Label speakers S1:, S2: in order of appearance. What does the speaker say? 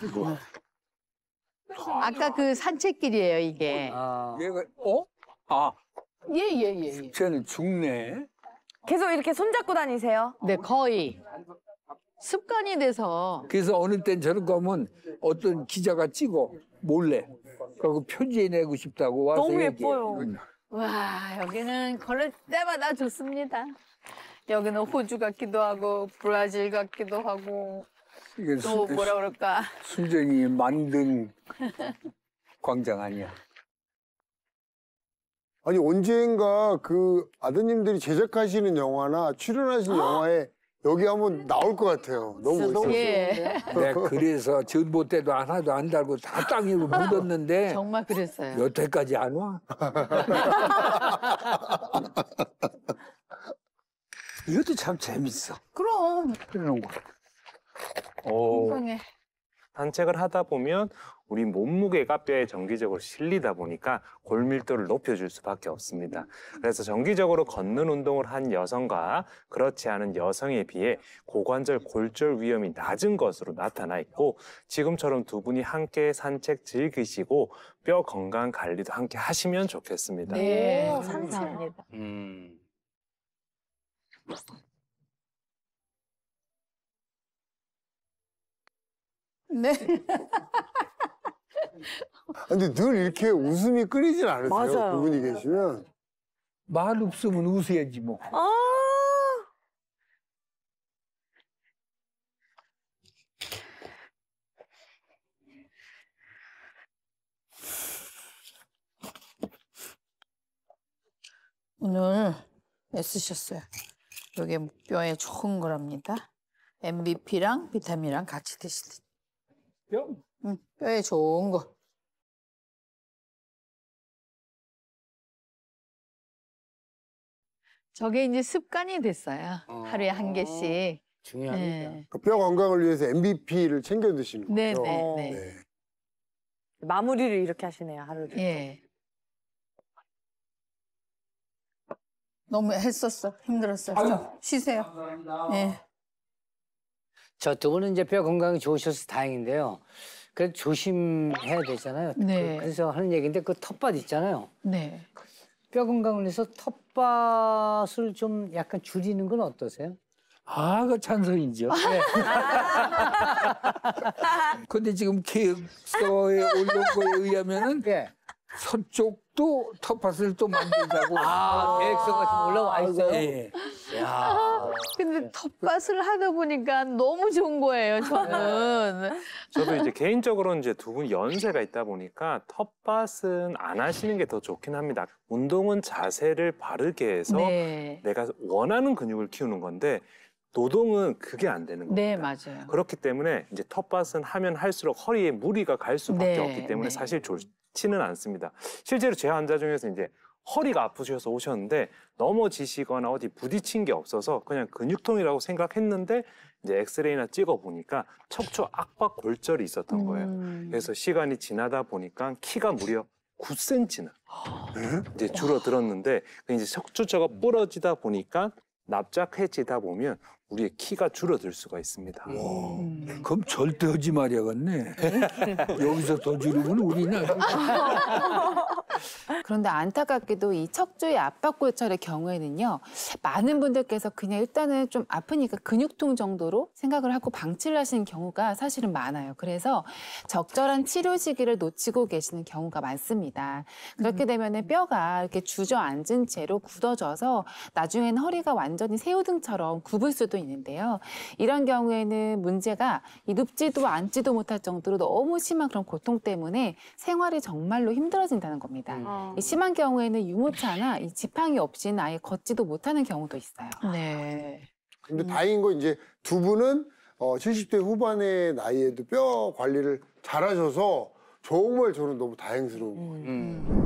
S1: 네. 아, 아까 그 산책길이에요, 이게. 아. 얘가 어? 아 예, 예, 예. 예. 쟤는 죽네. 계속 이렇게 손잡고 다니세요? 네, 거의. 습관이 돼서 그래서 어느 땐 저런 거면 어떤 기자가 찍어 몰래. 그리고 편지해내고 싶다고 와서 너무 예뻐요. 와 여기는 걸을 때마다 좋습니다. 여기는 호주 같기도 하고 브라질 같기도 하고 이게 또 수, 뭐라 그럴까? 수정이 만든 광장 아니야. 아니 언젠가 그 아드님들이 제작하시는 영화나 출연하신 아! 영화에 여기 한번 나올 것 같아요. 너무 멋있어요. 예. 네, 그래서 전봇대도 하나도 안 달고 다 땅에 묻었는데 정말 그랬어요. 여태까지 안 와. 이것도 참 재밌어. 그럼. 그런 거. 어, 세상에. 산책을 하다 보면 우리 몸무게가 뼈에 정기적으로 실리다 보니까 골밀도를 높여줄 수밖에 없습니다. 그래서 정기적으로 걷는 운동을 한 여성과 그렇지 않은 여성에 비해 고관절 골절 위험이 낮은 것으로 나타나 있고 지금처럼 두 분이 함께 산책 즐기시고 뼈 건강 관리도 함께 하시면 좋겠습니다. 네, 감사합니다. 음. 네. 근데 늘 이렇게 웃음이 끊이질 않으세요. 맞아요. 그분이 계시면. 말 없으면 웃어야지 뭐. 아 오늘 애쓰셨어요. 이게 목뼈에 좋은 거랍니다. m v p 랑 비타민이랑 같이 드시듯 뼈? 응, 뼈에 좋은 거. 저게 이제 습관이 됐어요. 아 하루에 한 개씩. 중요합니다. 네. 그 뼈 건강을 위해서 MVP를 챙겨 드시는 거죠? 네, 네, 어, 네. 네. 마무리를 이렇게 하시네요, 하루 를 예. 너무 했었어. 힘들었어요. 쉬세요. 감사합니다. 예. 저두 분은 이제 뼈 건강이 좋으셔서 다행인데요. 그래도 조심해야 되잖아요. 그 네. 그, 래서 하는 얘기인데 그 텃밭 있잖아요. 네. 뼈 건강을 위해서 텃밭을 좀 약간 줄이는 건 어떠세요? 아, 그 찬성이죠. 네. 근데 지금 계획서에 올려 거에 의하면은 네. 서쪽도 텃밭을 또 만들자고 아, 계획서가 지 올라와 아, 있어요. 예. 야. 근데 텃밭을 하다 보니까 너무 좋은 거예요, 저는. 저도 이제 개인적으로는 이제 두 분 연세가 있다 보니까 텃밭은 안 하시는 게 더 좋긴 합니다. 운동은 자세를 바르게 해서 네. 내가 원하는 근육을 키우는 건데 노동은 그게 안 되는 겁니다. 네, 맞아요. 그렇기 때문에 이제 텃밭은 하면 할수록 허리에 무리가 갈 수밖에 네, 없기 때문에 네. 사실 좋지는 않습니다. 실제로 제 환자 중에서 이제 허리가 아프셔서 오셨는데 넘어지시거나 어디 부딪힌 게 없어서 그냥 근육통이라고 생각했는데 이제 엑스레이나 찍어 보니까 척추 악박 골절이 있었던 거예요. 음... 그래서 시간이 지나다 보니까 키가 무려 9cm나 이제 줄어들었는데 그 이제 척추뼈가 부러지다 보니까 납작해지다 보면 우리의 키가 줄어들 수가 있습니다. 와, 음. 음. 그럼 절대 하지 말아야겠네. 네. 여기서 더 줄이면 우리는 그런데 안타깝게도 이 척추의 압박골절의 경우에는요. 많은 분들께서 그냥 일단은 좀 아프니까 근육통 정도로 생각을 하고 방치를 하시는 경우가 사실은 많아요. 그래서 적절한 치료 시기를 놓치고 계시는 경우가 많습니다. 그렇게 음. 되면 뼈가 이렇게 주저앉은 채로 굳어져서 나중엔 허리가 완전히 새우등처럼 굽을 수도 있는데요. 이런 경우에는 문제가 이 눕지도 앉지도 못할 정도로 너무 심한 그런 고통 때문에 생활이 정말로 힘들어진다는 겁니다. 음. 아. 심한 경우에는 유모차나 이 지팡이 없이는 아예 걷지도 못하는 경우도 있어요. 네. 근데 음. 다행인 건 이제 두 분은 어, 70대 후반의 나이에도 뼈 관리를 잘하셔서 정말 저는 너무 다행스러운 음. 거예요. 음. 음.